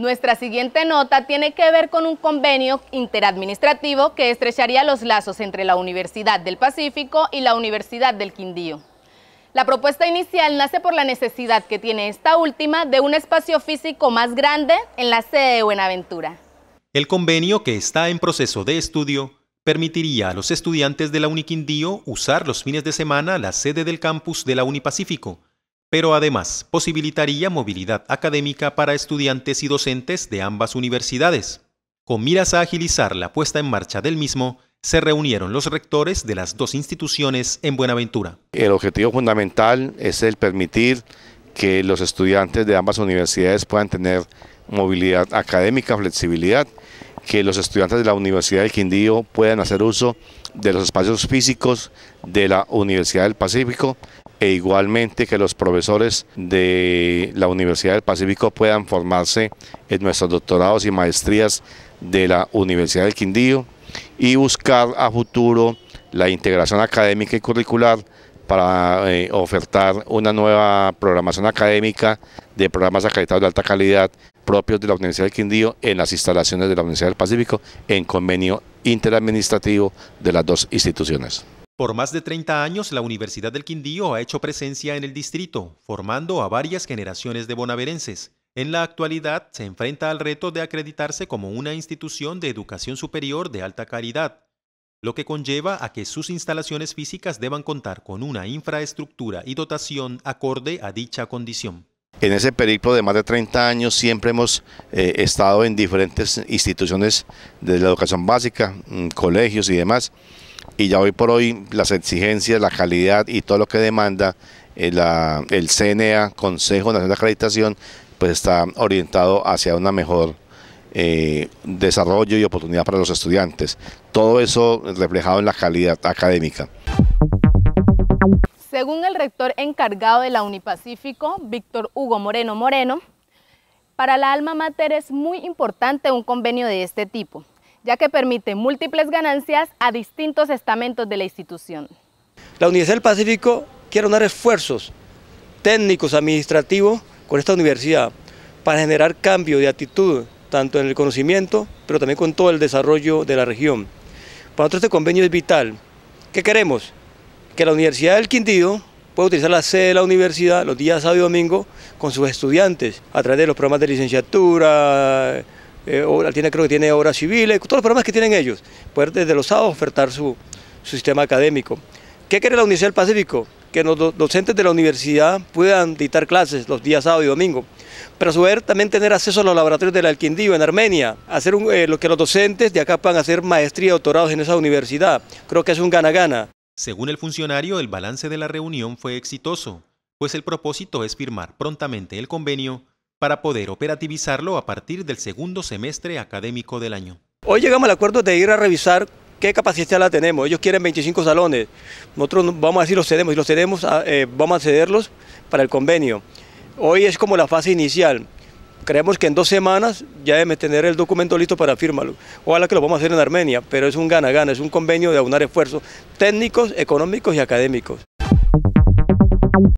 Nuestra siguiente nota tiene que ver con un convenio interadministrativo que estrecharía los lazos entre la Universidad del Pacífico y la Universidad del Quindío. La propuesta inicial nace por la necesidad que tiene esta última de un espacio físico más grande en la sede de Buenaventura. El convenio que está en proceso de estudio permitiría a los estudiantes de la Uniquindío usar los fines de semana la sede del campus de la Unipacífico pero además posibilitaría movilidad académica para estudiantes y docentes de ambas universidades. Con miras a agilizar la puesta en marcha del mismo, se reunieron los rectores de las dos instituciones en Buenaventura. El objetivo fundamental es el permitir que los estudiantes de ambas universidades puedan tener movilidad académica, flexibilidad que los estudiantes de la Universidad del Quindío puedan hacer uso de los espacios físicos de la Universidad del Pacífico e igualmente que los profesores de la Universidad del Pacífico puedan formarse en nuestros doctorados y maestrías de la Universidad del Quindío y buscar a futuro la integración académica y curricular para eh, ofertar una nueva programación académica de programas acreditados de alta calidad propios de la Universidad del Quindío en las instalaciones de la Universidad del Pacífico en convenio interadministrativo de las dos instituciones. Por más de 30 años, la Universidad del Quindío ha hecho presencia en el distrito, formando a varias generaciones de bonaverenses. En la actualidad, se enfrenta al reto de acreditarse como una institución de educación superior de alta calidad, lo que conlleva a que sus instalaciones físicas deban contar con una infraestructura y dotación acorde a dicha condición. En ese periplo de más de 30 años siempre hemos eh, estado en diferentes instituciones de la educación básica, mm, colegios y demás, y ya hoy por hoy las exigencias, la calidad y todo lo que demanda eh, el CNA, Consejo Nacional de Acreditación, pues está orientado hacia una mejor eh, desarrollo y oportunidad para los estudiantes. Todo eso reflejado en la calidad académica. Según el rector encargado de la Unipacífico, Víctor Hugo Moreno Moreno, para la alma mater es muy importante un convenio de este tipo, ya que permite múltiples ganancias a distintos estamentos de la institución. La Universidad del Pacífico quiere unir esfuerzos técnicos, administrativos con esta universidad para generar cambio de actitud tanto en el conocimiento, pero también con todo el desarrollo de la región. Para nosotros este convenio es vital. ¿Qué queremos? Que la Universidad del Quindío pueda utilizar la sede de la universidad los días sábado y domingo con sus estudiantes, a través de los programas de licenciatura, eh, tiene, creo que tiene obras civiles, todos los programas que tienen ellos, poder desde los sábados ofertar su, su sistema académico. ¿Qué quiere la Universidad del Pacífico? que los docentes de la universidad puedan dictar clases los días sábado y domingo. Pero a su también tener acceso a los laboratorios del Alquindío en Armenia, hacer eh, lo que los docentes de acá puedan hacer maestría, y doctorados en esa universidad. Creo que es un gana-gana. Según el funcionario, el balance de la reunión fue exitoso, pues el propósito es firmar prontamente el convenio para poder operativizarlo a partir del segundo semestre académico del año. Hoy llegamos al acuerdo de ir a revisar ¿Qué capacidad la tenemos? Ellos quieren 25 salones. Nosotros vamos a decir los cedemos y los cedemos, ah, eh, vamos a cederlos para el convenio. Hoy es como la fase inicial. Creemos que en dos semanas ya debe tener el documento listo para firmarlo. Ojalá que lo vamos a hacer en Armenia, pero es un gana-gana, es un convenio de aunar esfuerzos técnicos, económicos y académicos.